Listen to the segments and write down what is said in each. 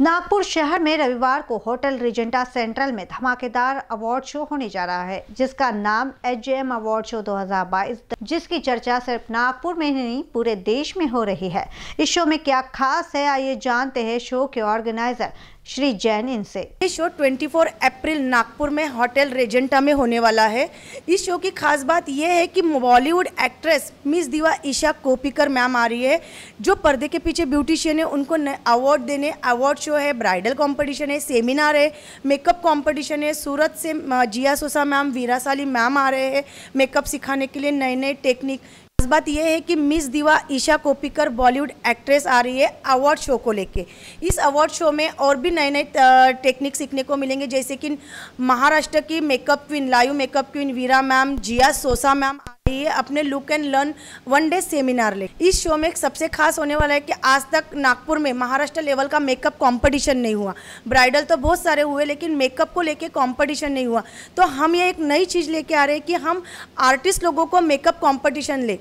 नागपुर शहर में रविवार को होटल रिजेंटा सेंट्रल में धमाकेदार अवार्ड शो होने जा रहा है जिसका नाम एच अवार्ड शो 2022 जिसकी चर्चा सिर्फ नागपुर में ही नहीं पूरे देश में हो रही है इस शो में क्या खास है आइए जानते हैं शो के ऑर्गेनाइजर श्री जैन इनसे ये शो 24 अप्रैल नागपुर में होटल रेजेंटा में होने वाला है इस शो की खास बात यह है कि Bollywood actress miss diva Isha Kopikar ma'am आ रही है जो पर्दे के पीछे ब्यूटिशियन है उनको अवार्ड देने अवार्ड शो है ब्राइडल कंपटीशन है सेमिनार है मेकअप कंपटीशन है सूरत से जिया सोसा मैम वीरा साली मैम आ रहे हैं मेकअप सिखाने के लिए नए नए टेक्निक बात यह है कि miss diva Esha Koppikar Bollywood actress आ रही है अवार्ड शो को लेके इस अवार्ड शो में और भी नए नए टेक्निक सीखने को मिलेंगे जैसे कि महाराष्ट्र की makeup queen live makeup queen Veera ma'am Jiya Sosa ma'am आइए अपने look and learn one day seminar ले इस शो में सबसे खास होने वाला है कि आज तक नागपुर में महाराष्ट्र लेवल का मेकअप कंपटीशन नहीं हुआ ब्राइडल तो बहुत सारे हुए लेकिन मेकअप को लेके कंपटीशन नहीं हुआ तो हम ये एक नई चीज़ लेके आ रहे हैं कि हम आर्टिस्ट लोगों को मेकअप कॉम्पिटिशन ले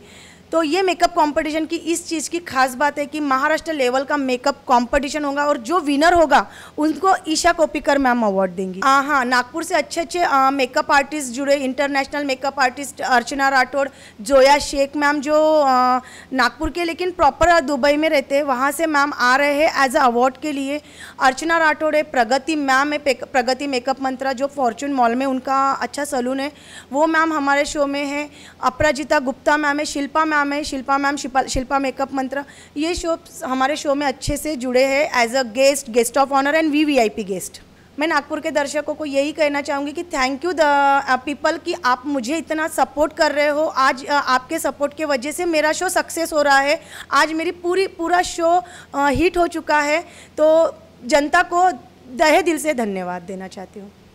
तो ये मेकअप कंपटीशन की इस चीज़ की खास बात है कि महाराष्ट्र लेवल का मेकअप कंपटीशन होगा और जो विनर होगा उनको ईशा कोपिकर मैम अवार्ड देंगी हाँ हाँ नागपुर से अच्छे अच्छे मेकअप आर्टिस्ट जुड़े international makeup artist Archana Rathore Zoya Shaikh ma'am जो आ, नागपुर के लेकिन प्रॉपर दुबई में रहते हैं वहाँ से मैम आ रहे हैं एज अ अवार्ड के लिए अर्चना राठौड़ है प्रगति मैम है प्रगति मेकअप मंत्रा जो फॉर्चून मॉल में उनका अच्छा सलून है वो मैम हमारे शो में है अपराजिता गुप्ता मैम है शिल्पा मैम नाम है शिल्पा मैम शिल्पा मेकअप मंत्र ये शो हमारे शो में अच्छे से जुड़े हैं as a guest guest of honour and VVIP guest मैं नागपुर के दर्शकों को यही कहना चाहूँगी कि थैंक यू द पीपल कि आप मुझे इतना सपोर्ट कर रहे हो आज uh, आपके सपोर्ट के वजह से मेरा शो सक्सेस हो रहा है आज मेरी पूरी पूरा शो हिट uh, हो चुका है तो जनता को दहे दिल से धन्यवाद देना चाहती हूँ